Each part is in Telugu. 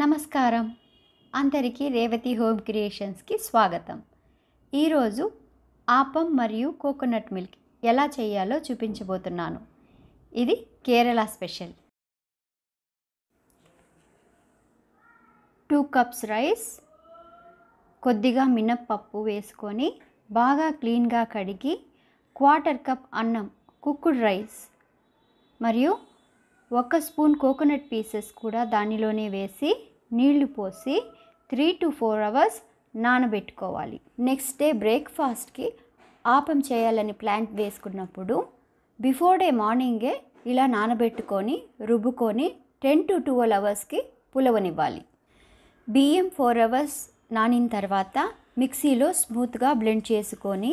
నమస్కారం అందరికీ రేవతి హోమ్ క్రియేషన్స్కి స్వాగతం ఈరోజు ఆపం మరియు కోకోనట్ మిల్క్ ఎలా చేయాలో చూపించబోతున్నాను ఇది Kerala special two cups rice కొద్దిగా మినప్పప్పు వేసుకొని బాగా క్లీన్గా కడిగి క్వార్టర్ కప్ అన్నం కుక్కుడ్ రైస్ మరియు ఒక స్పూన్ కోకోనట్ పీసెస్ కూడా దానిలోనే వేసి నీళ్లు పోసి త్రీ టు ఫోర్ అవర్స్ నానబెట్టుకోవాలి నెక్స్ట్ డే బ్రేక్ఫాస్ట్కి ఆపం చేయాలని ప్లాన్ వేసుకున్నప్పుడు బిఫోర్ డే మార్నింగే ఇలా నానబెట్టుకొని రుబ్బుకొని టెన్ టు ట్వెల్వ్ అవర్స్కి పులవనివ్వాలి బియ్యం ఫోర్ అవర్స్ నానిన తర్వాత మిక్సీలో స్మూత్గా బ్లెండ్ చేసుకొని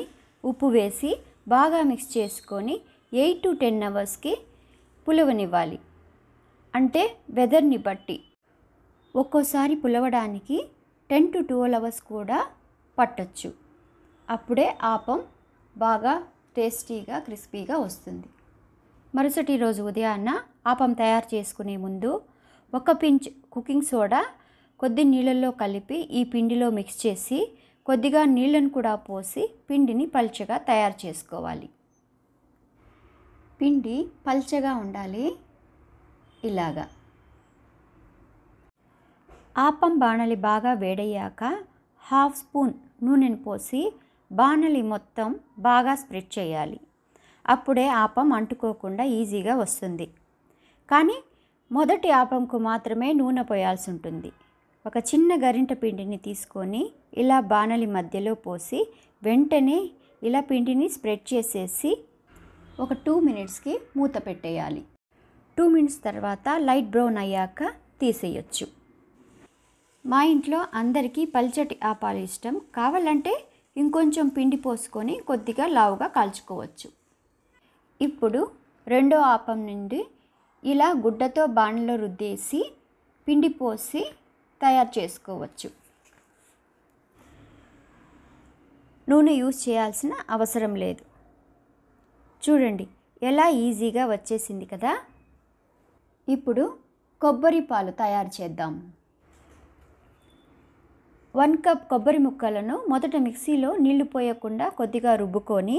ఉప్పు వేసి బాగా మిక్స్ చేసుకొని ఎయిట్ టు టెన్ అవర్స్కి పులవనివ్వాలి అంటే వెదర్ని బట్టి ఒక్కోసారి పులవడానికి టెన్ టు ట్వెల్వ్ అవర్స్ కూడా పట్టచ్చు అప్పుడే ఆపం బాగా టేస్టీగా క్రిస్పీగా వస్తుంది మరుసటి రోజు ఉదయాన్న ఆపం తయారు చేసుకునే ముందు ఒక పించ్ కుకింగ్ సోడా కొద్ది నీళ్ళల్లో కలిపి ఈ పిండిలో మిక్స్ చేసి కొద్దిగా నీళ్ళను కూడా పోసి పిండిని పల్చగా తయారు చేసుకోవాలి పిండి పల్చగా ఉండాలి ఇలాగా ఆపం బాణలి బాగా వేడయ్యాక హాఫ్ స్పూన్ నూనెను పోసి బాణలి మొత్తం బాగా స్ప్రెడ్ చేయాలి అప్పుడే ఆపం అంటుకోకుండా ఈజీగా వస్తుంది కానీ మొదటి ఆపంకు మాత్రమే నూనె పోయాల్సి ఉంటుంది ఒక చిన్న గరింట పిండిని తీసుకొని ఇలా బాణలి మధ్యలో పోసి వెంటనే ఇలా పిండిని స్ప్రెడ్ చేసేసి ఒక టూ మినిట్స్కి మూత పెట్టేయాలి టూ మినిట్స్ తర్వాత లైట్ బ్రౌన్ అయ్యాక తీసేయచ్చు మా ఇంట్లో అందరికీ పల్చటి ఆపాలు ఇష్టం కావాలంటే ఇంకొంచెం పిండి పోసుకొని కొద్దిగా లావుగా కాల్చుకోవచ్చు ఇప్పుడు రెండో ఆపం నుండి ఇలా గుడ్డతో బాణలో రుద్దేసి పిండి పోసి తయారు చేసుకోవచ్చు నూనె యూజ్ చేయాల్సిన అవసరం లేదు చూడండి ఎలా ఈజీగా వచ్చేసింది కదా ఇప్పుడు కొబ్బరి పాలు తయారు చేద్దాం వన్ కప్ కొబ్బరి ముక్కలను మొదట మిక్సీలో నీళ్లు పోయకుండా కొద్దిగా రుబ్బుకొని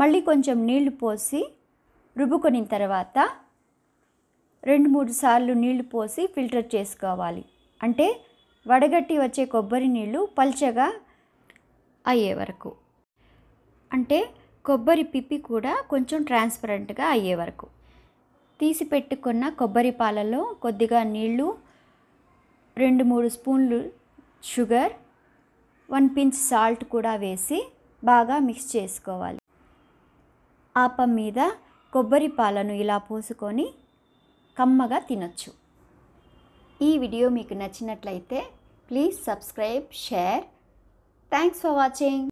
మళ్ళీ కొంచెం నీళ్లు పోసి రుబ్బుకొని తర్వాత రెండు మూడు సార్లు నీళ్లు పోసి ఫిల్టర్ చేసుకోవాలి అంటే వడగట్టి వచ్చే కొబ్బరి నీళ్లు పల్చగా అయ్యే వరకు అంటే కొబ్బరి పిప్పి కూడా కొంచెం ట్రాన్స్పరెంట్గా అయ్యే వరకు తీసి పెట్టుకున్న కొబ్బరి పాలలో కొద్దిగా నీళ్లు రెండు మూడు స్పూన్లు షుగర్ వన్ పించ్ సాల్ట్ కూడా వేసి బాగా మిక్స్ చేసుకోవాలి ఆపం మీద కొబ్బరి పాలను ఇలా పోసుకొని కమ్మగా తినొచ్చు ఈ వీడియో మీకు నచ్చినట్లయితే please subscribe share thanks for watching